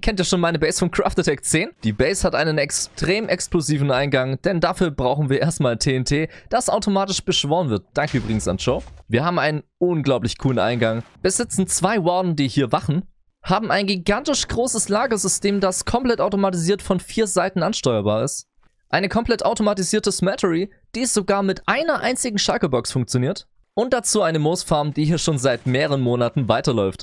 kennt ihr schon meine Base von Craft Attack 10? Die Base hat einen extrem explosiven Eingang, denn dafür brauchen wir erstmal TNT, das automatisch beschworen wird. Danke übrigens an Joe. Wir haben einen unglaublich coolen Eingang. Besitzen zwei Warden, die hier wachen haben ein gigantisch großes Lagersystem, das komplett automatisiert von vier Seiten ansteuerbar ist. Eine komplett automatisierte Smattery, die sogar mit einer einzigen Schalkebox funktioniert. Und dazu eine Moosfarm, die hier schon seit mehreren Monaten weiterläuft.